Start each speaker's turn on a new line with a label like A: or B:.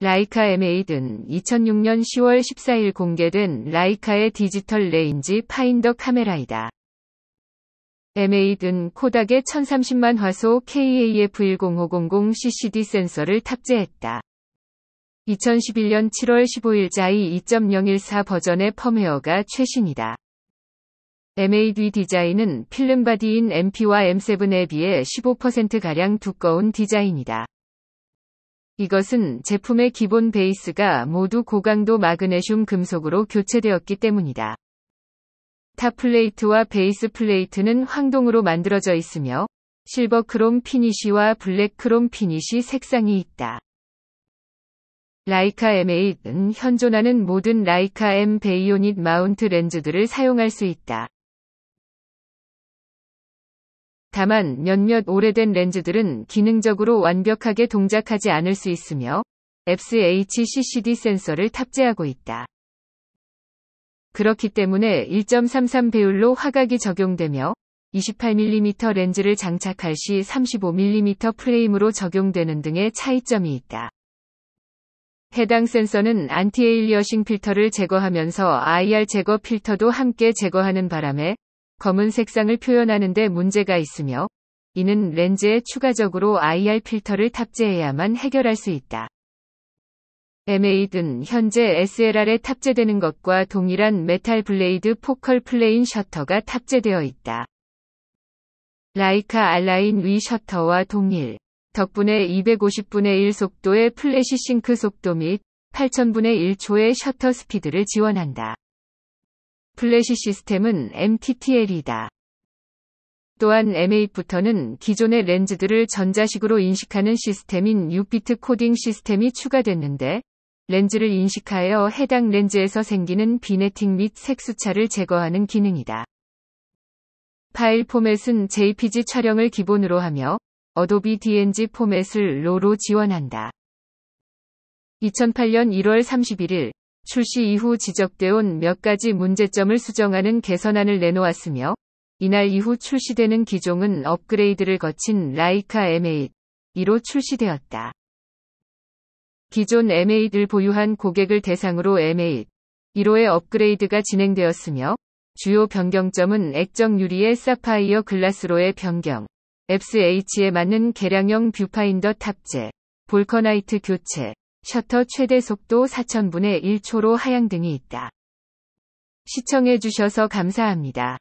A: 라이카 M8은 2006년 10월 14일 공개된 라이카의 디지털 레인지 파인더 카메라이다. M8은 코닥의 1030만 화소 KAF10500CCD 센서를 탑재했다. 2011년 7월 15일자이 2.014 버전의 펌웨어가 최신이다. MAD 디자인은 필름 바디인 MP와 M7에 비해 15%가량 두꺼운 디자인이다. 이것은 제품의 기본 베이스가 모두 고강도 마그네슘 금속으로 교체되었기 때문이다. 탑 플레이트와 베이스 플레이트는 황동으로 만들어져 있으며 실버 크롬 피니쉬와 블랙 크롬 피니쉬 색상이 있다. 라이카 M8은 현존하는 모든 라이카 M 베이오닛 마운트 렌즈들을 사용할 수 있다. 다만 몇몇 오래된 렌즈들은 기능적으로 완벽하게 동작하지 않을 수 있으며 FHCCD 센서를 탑재하고 있다. 그렇기 때문에 1.33 배율로 화각이 적용되며 28mm 렌즈를 장착할 시 35mm 프레임으로 적용되는 등의 차이점이 있다. 해당 센서는 안티에일리어싱 필터를 제거하면서 IR 제거 필터도 함께 제거하는 바람에 검은 색상을 표현하는데 문제가 있으며 이는 렌즈에 추가적으로 IR 필터를 탑재해야만 해결할 수 있다. MA든 현재 SLR에 탑재되는 것과 동일한 메탈 블레이드 포컬 플레인 셔터가 탑재되어 있다. 라이카 알라인 위 셔터와 동일. 덕분에 250분의 1 속도의 플래시 싱크 속도 및 8000분의 1초의 셔터 스피드를 지원한다. 플래시 시스템은 MTTL이다. 또한 M8부터는 기존의 렌즈들을 전자식으로 인식하는 시스템인 6비트 코딩 시스템이 추가됐는데 렌즈를 인식하여 해당 렌즈에서 생기는 비네팅 및 색수차를 제거하는 기능이다. 파일 포맷은 JPG 촬영을 기본으로 하며 어도비 DNG 포맷을 로로 지원한다. 2008년 1월 31일 출시 이후 지적돼 온몇 가지 문제점을 수정하는 개선안을 내놓았으며 이날 이후 출시되는 기종은 업그레이드를 거친 라이카 M8 이로 출시되었다. 기존 M8을 보유한 고객을 대상으로 M8 1호의 업그레이드가 진행되었으며 주요 변경점은 액정 유리의 사파이어 글라스로의 변경, FH에 s 맞는 개량형 뷰파인더 탑재, 볼커나이트 교체, 셔터 최대 속도 4000분의 1초로 하향 등이 있다. 시청해주셔서 감사합니다.